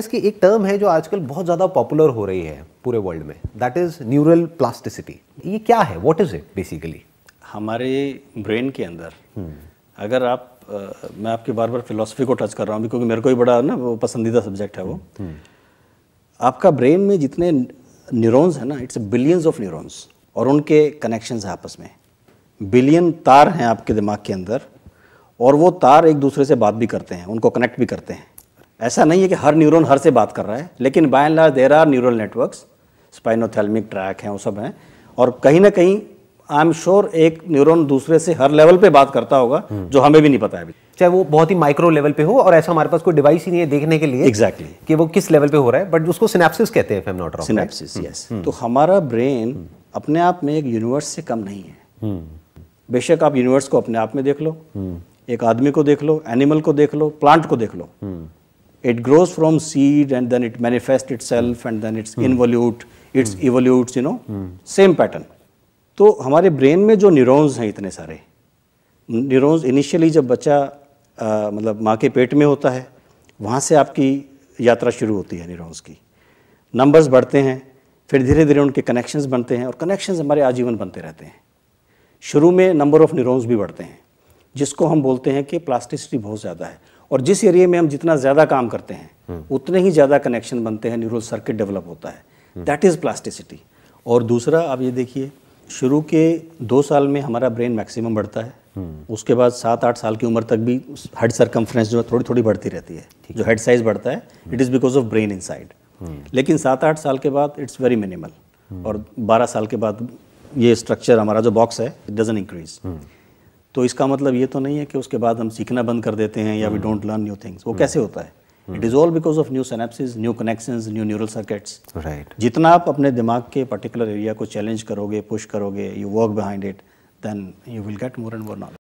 इसकी एक टर्म है जो आजकल बहुत ज़्यादा पॉपुलर हो रही है पूरे वर्ल्ड में दैट इज़ न्यूरल प्लास्टिसिटी ये क्या है वॉट इज़ इट बेसिकली हमारे ब्रेन के अंदर hmm. अगर आप आ, मैं आपके बार बार फिलोसफी को टच कर रहा हूँ क्योंकि मेरे को ही बड़ा ना वो पसंदीदा सब्जेक्ट है वो hmm. hmm. आपका ब्रेन में जितने न्यूरॉन्स हैं ना इट्स बिलियंस ऑफ न्यूरॉन्स और उनके कनेक्शन हैं आपस में बिलियन तार हैं आपके दिमाग के अंदर और वो तार एक दूसरे से बात भी करते हैं उनको कनेक्ट भी करते हैं ऐसा नहीं है कि हर न्यूरॉन हर से बात कर रहा है लेकिन by and large there are neural networks spinothalamic tract हैं वो सब हैं और कहीं ना कहीं आई एम श्योर एक न्यूरॉन दूसरे से हर लेवल पे बात करता होगा हम्म। जो हमें भी नहीं पता है अभी चाहे वो बहुत ही माइक्रो लेवल पे हो और ऐसा हमारे पास कोई डिवाइस ही नहीं है देखने के लिए एग्जैक्टली exactly. कि वो किस लेवल पे हो रहा है बट उसको सिनेप्सिस कहते हैं नॉट सिनेप्सिस यस तो हमारा ब्रेन अपने आप में एक यूनिवर्स से कम नहीं है हम्म। बेशक आप यूनिवर्स को अपने आप में देख लो हम्म। एक आदमी को देख लो एनिमल को देख लो प्लांट को देख लो It grows from seed and then it manifests itself and then it's hmm. involute, it's hmm. evolutes, you know, hmm. same pattern. तो हमारे ब्रेन में जो न्यूरॉन्स हैं इतने सारे न्यूरॉन्स इनिशियली जब बच्चा मतलब माँ के पेट में होता है वहाँ से आपकी यात्रा शुरू होती है न्यूरॉन्स की नंबर्स बढ़ते हैं फिर धीरे धीरे उनके कनेक्शंस बनते हैं और कनेक्शंस हमारे आजीवन बनते रहते हैं शुरू में नंबर ऑफ़ न्यूरॉन्स भी बढ़ते हैं जिसको हम बोलते हैं कि प्लास्टिसिटी बहुत ज़्यादा है और जिस एरिया में हम जितना ज़्यादा काम करते हैं उतने ही ज़्यादा कनेक्शन बनते हैं न्यूरल सर्किट डेवलप होता है दैट इज़ प्लास्टिसिटी और दूसरा आप ये देखिए शुरू के दो साल में हमारा ब्रेन मैक्सिमम बढ़ता है उसके बाद सात आठ साल की उम्र तक भी हेड सरकमफ्रेंस जो है थोड़ी थोड़ी बढ़ती रहती है जो हेड साइज बढ़ता है it is because of brain in लेकिन सात आठ साल के बाद इट्स वेरी मिनिमल और बारह साल के बाद ये स्ट्रक्चर हमारा जो बॉक्स है इट डजन इंक्रीज तो इसका मतलब ये तो नहीं है कि उसके बाद हम सीखना बंद कर देते हैं या we don't learn new things वो हम्म। कैसे होता है it is all because of new synapses new connection new neural circuits right जितना आप अपने दिमाग के पर्टिकुलर एरिया को चैलेंज करोगे पुश करोगे you work behind it then you will get more and more knowledge